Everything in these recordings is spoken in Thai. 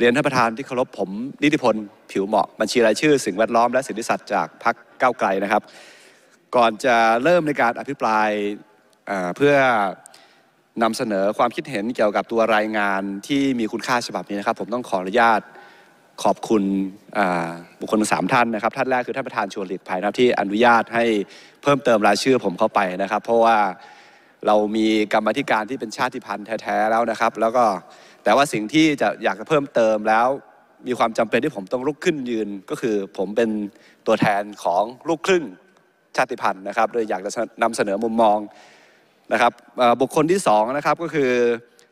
เรียนท่านประธานที่เคารพผม นิติพล ผิวเหมาะบัญชีรายชื่อ สิ่งแวดล้อม และสิทธิสัตว์จากพรรคก้าวไกลนะครับ ก่อนจะเริ่มในการอภิปรายเพื่อนำเสนอความคิดเห็นเกี่ยวกับตัวรายงานที่มีคุณค่าฉบับนี้นะครับ ผมต้องขออนุญาตขอบคุณบุคคลสามท่านนะครับ ท่านแรกคือท่านประธานชวนหลีกภัยนะครับที่อนุญาตให้เพิ่มเติมรายชื่อผมเข้าไปนะครับ เพราะว่าเรามีกรรมธิการที่เป็นชาติพันธุ์แท้ๆแล้วนะครับ แล้วก็แต่ว่าสิ่งที่จะอยากจะเพิ่มเติมแล้วมีความจำเป็นที่ผมต้องลุกขึ้นยืน ก็คือผมเป็นตัวแทนของลูกครึ่งชาติพันธุ์นะครับ โดยอยากจะนำเสนอมุมมองนะครับบุคคลที่2นะครับก็คือ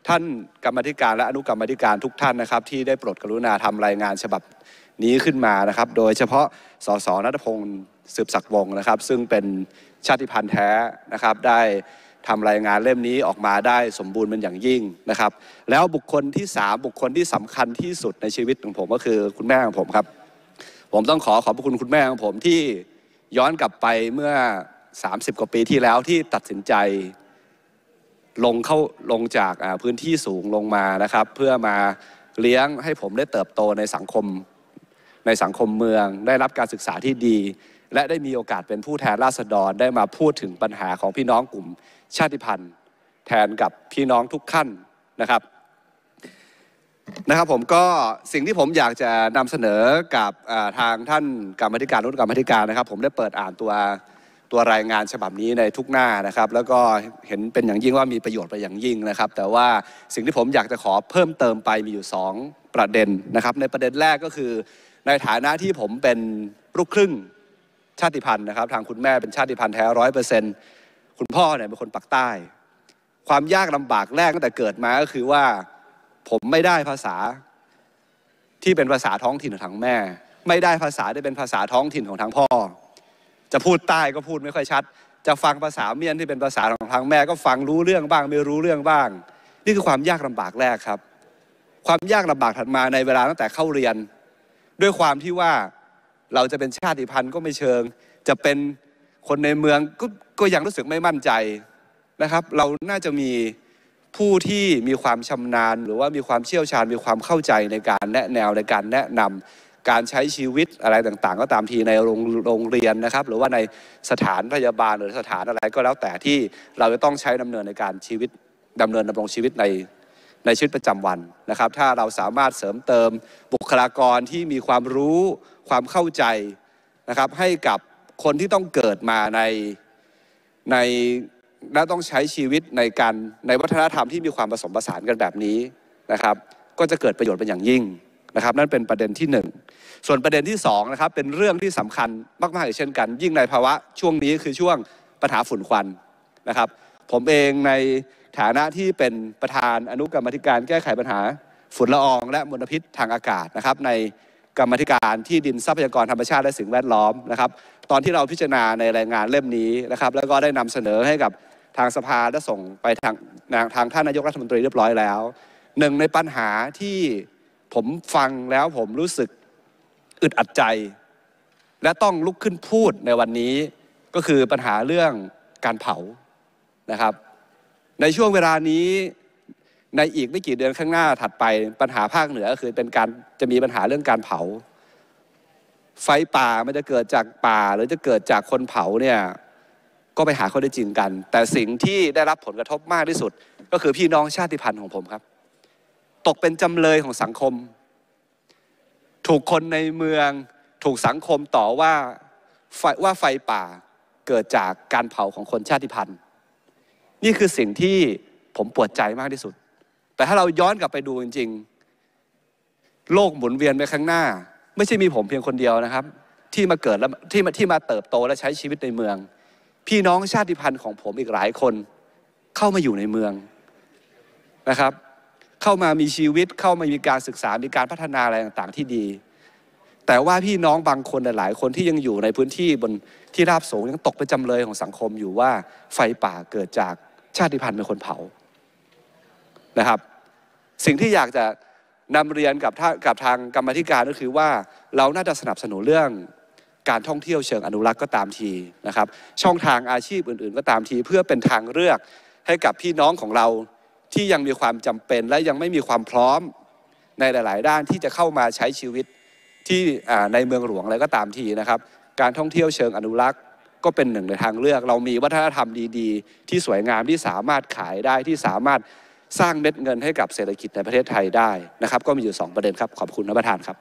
ท่านกรรมธิการและอนุกรรมธิการทุกท่านนะครับ ที่ได้โปรดกรุณาทำรายงานฉบับนี้ขึ้นมานะครับ โดยเฉพาะสสนัทพงศ์สืบศักดิ์วงศ์นะครับ ซึ่งเป็นชาติพันธุ์แท้นะครับได้ทำรายงานเล่มนี้ออกมาได้ สมบูรณ์เป็นอย่างยิ่งนะครับ แล้วบุคคลที่3บุคคลที่สำคัญที่สุดในชีวิตของผมก็คือคุณแม่ของผมครับ ผมต้องขอขอบคุณคุณแม่ของผมที่ย้อนกลับไปเมื่อ 30กว่าปีที่แล้วที่ตัดสินใจลงเข้าลงจากพื้นที่สูงลงมานะครับ เพื่อมาเลี้ยงให้ผมได้เติบโตในสังคมในสังคมเมือง ได้รับการศึกษาที่ดี และได้มีโอกาสเป็นผู้แทนราษฎรได้มาพูดถึงปัญหาของพี่น้องกลุ่มชาติพันธุ์แทนกับพี่น้องทุกขั้นนะครับนะครับผมก็สิ่งที่ผมอยากจะนำเสนอกับทางท่านกรรมธิการรุ่นกรรมธิการนะครับ ผมได้เปิดอ่านตัวตัวรายงานฉบับนี้ในทุกหน้านะครับ แล้วก็เห็นเป็นอย่างยิ่งว่ามีประโยชน์ไปอย่างยิ่งนะครับ แต่ว่าสิ่งที่ผมอยากจะขอเพิ่มเติมไปมีอยู่ 2 ประเด็นนะครับในประเด็นแรกก็คือ ในฐานะที่ผมเป็นลูกครึ่งชาติพันธุ์นะครับทางคุณแม่เป็นชาติพันธุ์แท้ร้อยเปอร์เซ็นต์คุณพ่อเนี่ยเป็นคนปักใต้ ความยากลำบากแรกตั้งแต่เกิดมาก็คือว่าผมไม่ได้ภาษาที่เป็นภาษาท้องถิ่นของทางแม่ ไม่ได้ภาษาที่เป็นภาษาท้องถิ่นของทางพ่อ จะพูดใต้ก็พูดไม่ค่อยชัด จะฟังภาษาเมียนที่เป็นภาษาของทางแม่ก็ฟังรู้เรื่องบ้างไม่รู้เรื่องบ้าง นี่คือความยากลำบากแรกครับ ความยากลำบากถัดมาในเวลาตั้งแต่เข้าเรียน ด้วยความที่ว่าเราจะเป็นชาติพันธุ์ก็ไม่เชิงจะเป็นคนในเมืองก็ก็ยังรู้สึกไม่มั่นใจนะครับ เราน่าจะมีผู้ที่มีความชำนาญ หรือว่ามีความเชี่ยวชาญ มีความเข้าใจในการแนะแนว ในการแนะนำการใช้ชีวิตอะไรต่าง ๆ ก็ตามทีในโรงงเรียนนะครับ หรือว่าในสถานพยาบาลหรือสถานอะไรก็แล้วแต่ที่เราจะต้องใช้ดำเนินในการชีวิตดำเนินดำรงชีวิต ในในชีวิตประจำวันนะครับ ถ้าเราสามารถเสริมเติมบุคลากรที่มีความรู้ความเข้าใจนะครับให้กับคนที่ต้องเกิดมาในในและต้องใช้ชีวิตในการในวัฒนธรรมที่มีความผสมผสานกันแบบนี้นะครับ ก็จะเกิดประโยชน์เป็นอย่างยิ่งนะครับ นั่นเป็นประเด็นที่ 1 ส่วนประเด็นที่2นะครับเป็นเรื่องที่สำคัญมากๆอางเช่นกันยิ่งในภาวะช่วงนี้คือช่วงปัญหาฝุ่นควันนะครับ ผมเองในฐานะที่เป็นประธานอนุกรรมธิการ แก้ไขปัญหาฝุ่นละออง และมลพิษทางอากาศนะครับในกรรมธิการที่ดินทรัพยากรธรรมชาติ และสิ่งแวดล้อมนะครับ ตอนที่เราพิจารณาในรายงานเล่มนี้นะครับ แล้วก็ได้นำเสนอให้กับทางสภาและส่งไปทางทางท่านนายกรัฐมนตรีเรียบร้อยแล้วหนึ่งในปัญหาที่ผมฟังแล้วผมรู้สึกอึดอัดใจ และต้องลุกขึ้นพูดในวันนี้ ก็คือปัญหาเรื่องการเผานะครับ ในช่วงเวลานี้ในอีกไม่กี่เดือนข้างหน้าถัดไปปัญหาภาคเหนือก็คือเป็นการจะมีปัญหาเรื่องการเผา ไฟป่ามันจะเกิดจากป่าหรือจะเกิดจากคนเผาเนี่ยก็ไปหาข้อได้จริงกัน แต่สิ่งที่ได้รับผลกระทบมากที่สุด ก็คือพี่น้องชาติพันธุ์ของผมครับ ตกเป็นจำเลยของสังคม ถูกคนในเมืองถูกสังคมต่อว่าไฟว่าไฟป่าเกิดจากการเผาของคนชาติพันธุ์ นี่คือสิ่งที่ผมปวดใจมากที่สุดแต่ถ้าเราย้อนกลับไปดูจริง ๆ โลกหมุนเวียนไปข้างหน้า ไม่ใช่มีผมเพียงคนเดียวนะครับ ที่มาเกิดแลวที่มาที่มาเติบโตและใช้ชีวิตในเมือง พี่น้องชาติพันธุ์ของผมอีกหลายคนเข้ามาอยู่ในเมืองนะครับ เข้ามามีชีวิตเข้ามามีการศึกษามีการพัฒนาอะไรต่างๆ ที่ดี แต่ว่าพี่น้องบางคนหลายคนที่ยังอยู่ในพื้นที่บนที่ราบสูงยังตกเป็นจำเลยของสังคมอยู่ว่าไฟป่าเกิดจากชาติพันธุ์เป็นคนเผานะครับ สิ่งที่อยากจะนำเรียนกับกับทางกรรมธิการก็คือว่าเราน่าจะสนับสนุนเรื่อง การท่องเที่ยวเชิงอนุรักษ์ก็ตามทีนะครับ ช่องทางอาชีพอื่นๆ ก็ตามที เพื่อเป็นทางเลือกให้กับพี่น้องของเราที่ยังมีความจำเป็นและยังไม่มีความพร้อมในหลาย ๆ ด้านที่จะเข้ามาใช้ชีวิตที่ในเมืองหลวงอะไรก็ตามทีนะครับ การท่องเที่ยวเชิงอนุรักษ์ก็เป็นหนึ่งในทางเลือก เรามีวัฒนธรรมดีๆ ที่สวยงามที่สามารถขายได้ที่สามารถสร้างเม็ดเงินให้กับเศรษฐกิจในประเทศไทยได้นะครับก็มีอยู่ 2 ประเด็นครับ ขอบคุณท่านประธานครับ